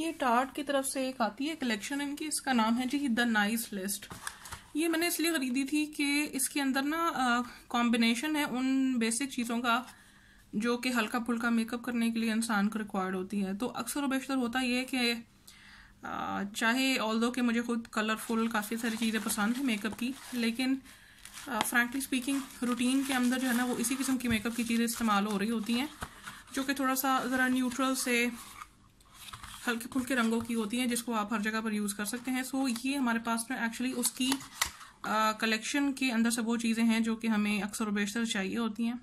ये टार्ट की तरफ से एक आती है कलेक्शन इनकी इसका नाम है जी द नाइस लिस्ट ये मैंने इसलिए ख़रीदी थी कि इसके अंदर ना कॉम्बिनेशन है उन बेसिक चीज़ों का जो कि हल्का फुल्का मेकअप करने के लिए इंसान को रिक्वायर्ड होती है तो अक्सर वेशतर होता ये कि चाहे ऑल दो कि मुझे खुद कलरफुल काफ़ी सारी चीज़ें पसंद हैं मेकअप की लेकिन फ्रैंकली स्पीकिंग रूटीन के अंदर जो है ना वो इसी किस्म की मेकअप की चीज़ें इस्तेमाल हो रही होती हैं जो कि थोड़ा सा ज़रा न्यूट्रल से हल्के फुल्के रंगों की होती हैं जिसको आप हर जगह पर यूज़ कर सकते हैं सो ये हमारे पास में एक्चुअली उसकी कलेक्शन के अंदर से वो चीज़ें हैं जो कि हमें अक्सर वेशतर बेशतर चाहिए होती हैं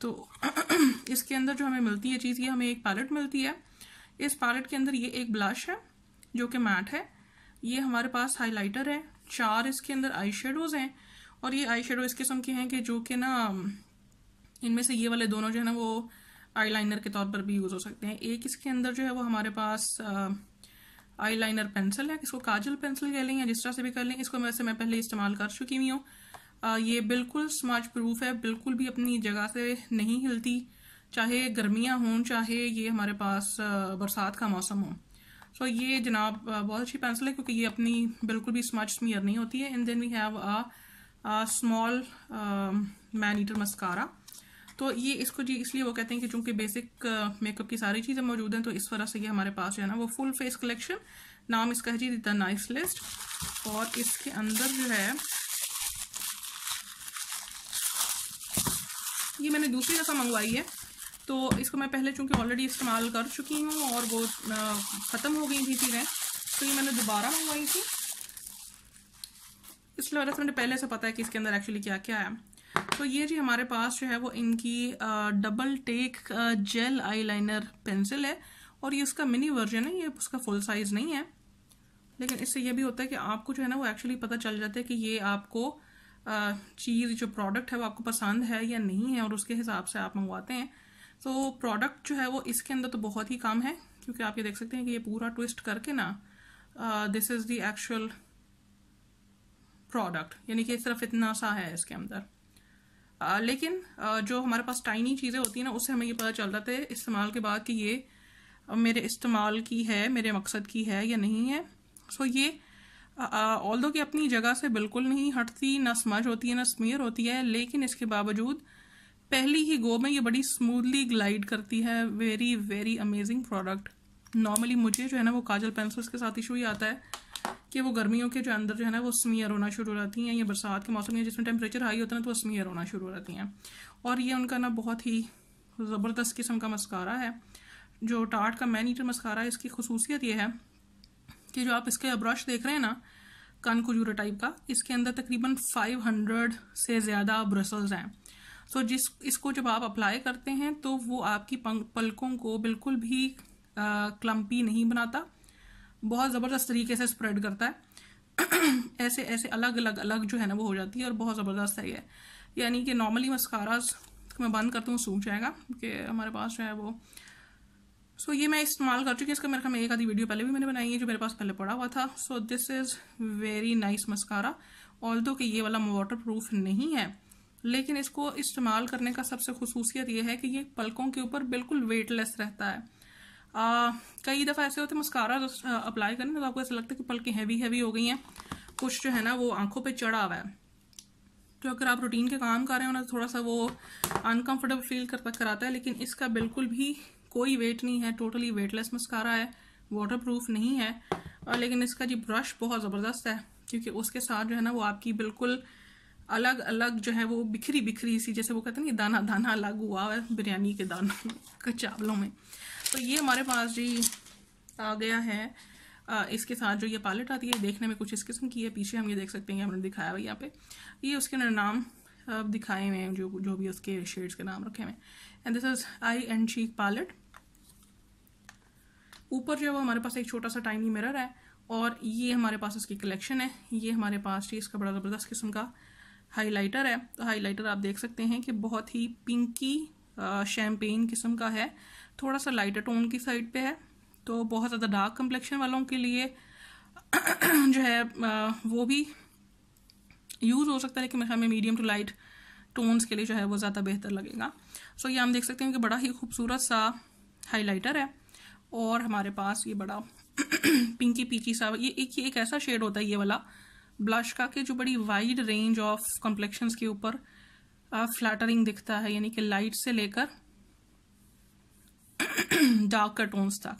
तो इसके अंदर जो हमें मिलती है चीज़ ये हमें एक पैलेट मिलती है इस पैलेट के अंदर ये एक ब्लश है जो कि मैट है ये हमारे पास हाइलाइटर है चार इसके अंदर आई शेडोज़ हैं और ये आई शेडो इस किस्म के हैं कि जो कि ना इनमें से ये वाले दोनों जो है ना वो आईलाइनर के तौर पर भी यूज़ हो सकते हैं एक इसके अंदर जो है वो हमारे पास आई लाइनर पेंसिल है इसको काजल पेंसिल कह लें या जिस तरह से भी कर लें इसको वैसे मैं पहले इस्तेमाल कर चुकी हुई हूँ ये बिल्कुल स्मार्ट प्रूफ है बिल्कुल भी अपनी जगह से नहीं हिलती चाहे गर्मियाँ हों चाहे ये हमारे पास बरसात का मौसम हो सो so, ये जनाब बहुत अच्छी पेंसिल है क्योंकि ये अपनी बिल्कुल भी स्मच स्मियर नहीं होती है and then we have a small monitor mascara तो ये इसको जी इसलिए वो कहते हैं कि चूंकि बेसिक मेकअप uh, की सारी चीज़ें मौजूद हैं तो इस वजह से ये हमारे पास जो है ना वो फुल फेस कलेक्शन नाम इसका है जी द नाइस लिस्ट और इसके अंदर जो है ये मैंने दूसरी दफ़ा मंगवाई है तो इसको मैं पहले चूँकि ऑलरेडी इस्तेमाल कर चुकी हूँ और वो uh, ख़त्म हो गई थी चीज़ें तो ये मैंने दोबारा मंगवाई थी इसलिए वजह से मुझे पहले से पता है कि इसके अंदर एक्चुअली क्या क्या है तो ये जी हमारे पास जो है वो इनकी double tech gel eyeliner pencil है और ये इसका मिनी वर्जन है ये उसका फुल साइज़ नहीं है लेकिन इससे ये भी होता है कि आपको जो है ना वो एक्चुअली पता चल जाता है कि ये आपको चीज़ जो प्रोडक्ट है वो आपको पसंद है या नहीं है और उसके हिसाब से आप मंगवाते हैं तो प्रोडक्ट जो है वो इसके अंदर तो बहुत ही कम है क्योंकि आप ये देख सकते हैं कि ये पूरा ट्विस्ट करके ना this is the actual product यानी कि सिर्फ इतना सा है इसके अंदर आ, लेकिन आ, जो हमारे पास टाइनी चीज़ें होती हैं ना उससे हमें ये पता चलता था इस्तेमाल के बाद कि ये मेरे इस्तेमाल की है मेरे मकसद की है या नहीं है सो ये ऑल दो कि अपनी जगह से बिल्कुल नहीं हटती ना समझ होती है ना स्मीयर होती है लेकिन इसके बावजूद पहली ही गो में ये बड़ी स्मूथली ग्लाइड करती है very very amazing product normally मुझे जो है ना वो काजल पेंसिल्स के साथ इशू ही आता है कि वो गर्मियों के जो अंदर जो है ना वो स्मीयर होना शुरू हो जाती हैं या बरसात के मौसम में जिसमें टेम्परेचर हाई होता है ना तो वो स्मीयर होना शुरू हो जाती हैं और ये उनका ना बहुत ही ज़बरदस्त किस्म का मस्कारा है जो टाट का मैनीटर मस्कारा है इसकी खसूसियत यह है कि जो आप इसके ब्रश देख रहे हैं ना कान कुजूरा टाइप का इसके अंदर तकरीबन 500 से ज़्यादा ब्रसल्स हैं सो so, जिस इसको जब आप अप्लाई करते हैं तो वो आपकी पलकों को बिल्कुल भी क्लम्पी नहीं बनाता बहुत ज़बरदस्त तरीके से स्प्रेड करता है ऐसे ऐसे अलग अलग अलग जो है ना वो हो जाती है और बहुत ज़बरदस्त है ये यानी कि नॉर्मली मस्काराज मैं बंद करता हूँ सूख जाएगा कि हमारे पास जो है वो सो so, ये मैं इस्तेमाल कर चुकी हूँ इसका मेरे ख्याल में एक आधी वीडियो पहले भी मैंने बनाई है जो मेरे पास पहले पड़ा हुआ था so this is very nice mascara although कि ये वाला वाटर प्रूफ नहीं है लेकिन इसको इस्तेमाल करने का सबसे खसूसियत यह है कि ये पलकों के ऊपर बिल्कुल वेटलेस रहता है आ, कई दफ़ा ऐसे होते हैं मस्कारा जस्ट अप्लाई करें तो आपको ऐसा लगता है कि पलकें हैवी हैवी हो गई हैं कुछ जो है ना वो आंखों पे चढ़ा हुआ है तो अगर आप रूटीन के काम कर रहे हो ना तो थोड़ा सा वो अनकंफर्टेबल फील करता कराता है लेकिन इसका बिल्कुल भी कोई वेट नहीं है टोटली वेटलेस मस्कारा है वाटर प्रूफ नहीं है और लेकिन इसका जी ब्रश बहुत ज़बरदस्त है क्योंकि उसके साथ जो है ना वो आपकी बिल्कुल अलग अलग जो है वो बिखरी बिखरी सी जैसे वो कहते हैं ना दाना दाना अलग हुआ है बिरयानी के दानों के चावलों में तो ये हमारे पास जी आ गया है आ, इसके साथ जो ये पालेट आती है देखने में कुछ इस किस्म की है पीछे हम ये देख सकते हैं हमने दिखाया हुआ यहाँ पे ये उसके नाम दिखाए हुए हैं जो जो भी उसके शेड्स के नाम रखे हुए and this is eye and cheek palette ऊपर जो है वो हमारे पास एक छोटा सा टाइनी मिरर है और ये हमारे पास इसकी कलेक्शन है ये हमारे पास जी इसका बड़ा ज़बरदस्त किस्म का हाइलाइटर है तो हाइलाइटर आप देख सकते हैं कि बहुत ही पिंकी शैम्पेन किस्म का है थोड़ा सा लाइटर टोन की साइड पे है तो बहुत ज़्यादा डार्क कम्प्लेक्शन वालों के लिए जो है वो भी यूज़ हो सकता है लेकिन हमें मीडियम टू लाइट टोन्स के लिए जो है वो ज़्यादा बेहतर लगेगा सो ये हम देख सकते हैं कि बड़ा ही खूबसूरत सा हाइलाइटर है और हमारे पास ये बड़ा पिंकी पीची सा ये एक ये एक ऐसा शेड होता है ये वाला ब्लश का कि जो बड़ी वाइड रेंज ऑफ कॉम्प्लेक्शन के ऊपर फ्लैटरिंग दिखता है यानी कि लाइट से लेकर का टोन्स तक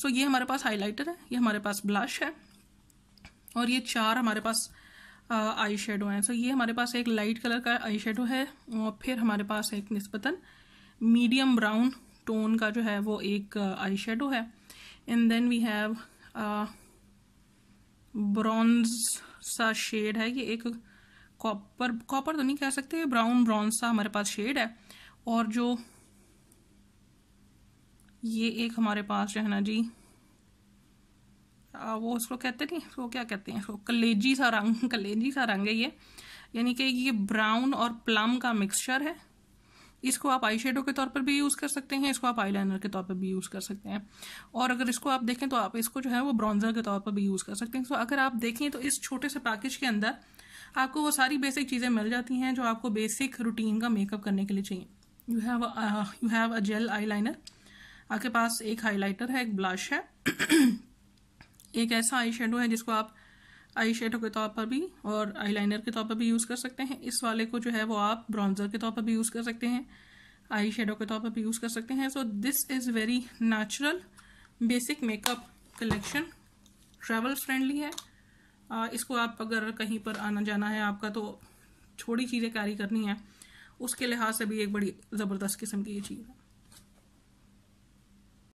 सो ये हमारे पास हाइलाइटर है ये हमारे पास ब्लश है और ये चार हमारे पास आई शेडो हैं सो ये हमारे पास एक लाइट कलर का आई शेडो है और फिर हमारे पास एक नस्बता मीडियम ब्राउन टोन का जो है वो एक आई शेडो है and then we have bronze सा शेड है ये एक कॉपर कॉपर तो नहीं कह सकते ब्राउन ब्राउन सा हमारे पास शेड है और जो ये एक हमारे पास जो है ना जी वो उसको कहते नहीं उसको क्या कहते हैं उसको कलेजी सा रंग कलेजी सा रंग है ये यानी कि ये ब्राउन और प्लम का मिक्सचर है इसको आप आई के तौर पर भी यूज़ कर सकते हैं इसको आप आईलाइनर के तौर पर भी यूज़ कर सकते हैं और अगर इसको आप देखें तो आप इसको जो है वो ब्रॉन्जर के तौर पर भी यूज़ कर सकते हैं तो अगर आप देखें तो इस छोटे से पैकेज के अंदर आपको वो सारी बेसिक चीज़ें मिल जाती हैं जो आपको बेसिक रूटीन का मेकअप करने के लिए चाहिए you have you have a gel eyeliner आपके पास एक हाइलाइटर है एक ब्लश है एक ऐसा आई शेडो है जिसको आप आई शेडो के तौर पर भी और आई लाइनर के तौर पर भी यूज़ कर सकते हैं इस वाले को जो है वो आप ब्राउन्ज़र के तौर पर भी यूज़ कर सकते हैं आई शेडो के तौर पर भी यूज़ कर सकते हैं so this is very natural basic makeup collection travel friendly है इसको आप अगर कहीं पर आना जाना है आपका तो छोटी चीज़ें कैरी करनी है उसके लिहाज से भी एक बड़ी ज़बरदस्त किस्म की ये चीज़ है